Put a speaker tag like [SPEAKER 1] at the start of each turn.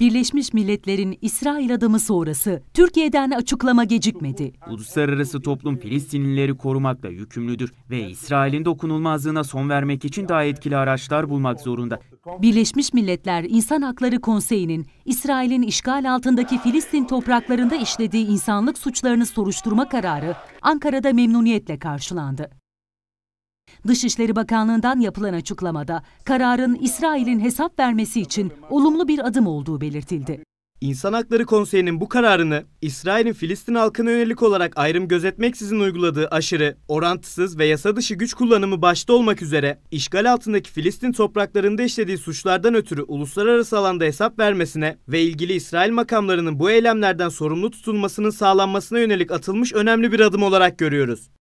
[SPEAKER 1] Birleşmiş Milletler'in İsrail adımı sonrası Türkiye'den açıklama gecikmedi.
[SPEAKER 2] Uluslararası toplum Filistinlileri korumakla yükümlüdür ve İsrail'in dokunulmazlığına son vermek için daha etkili araçlar bulmak zorunda.
[SPEAKER 1] Birleşmiş Milletler İnsan Hakları Konseyi'nin İsrail'in işgal altındaki Filistin topraklarında işlediği insanlık suçlarını soruşturma kararı Ankara'da memnuniyetle karşılandı. Dışişleri Bakanlığı'ndan yapılan açıklamada kararın İsrail'in hesap vermesi için olumlu bir adım olduğu belirtildi.
[SPEAKER 3] İnsan Hakları Konseyi'nin bu kararını İsrail'in Filistin halkına yönelik olarak ayrım gözetmeksizin uyguladığı aşırı, orantısız ve yasa dışı güç kullanımı başta olmak üzere işgal altındaki Filistin topraklarında işlediği suçlardan ötürü uluslararası alanda hesap vermesine ve ilgili İsrail makamlarının bu eylemlerden sorumlu tutulmasının sağlanmasına yönelik atılmış önemli bir adım olarak görüyoruz.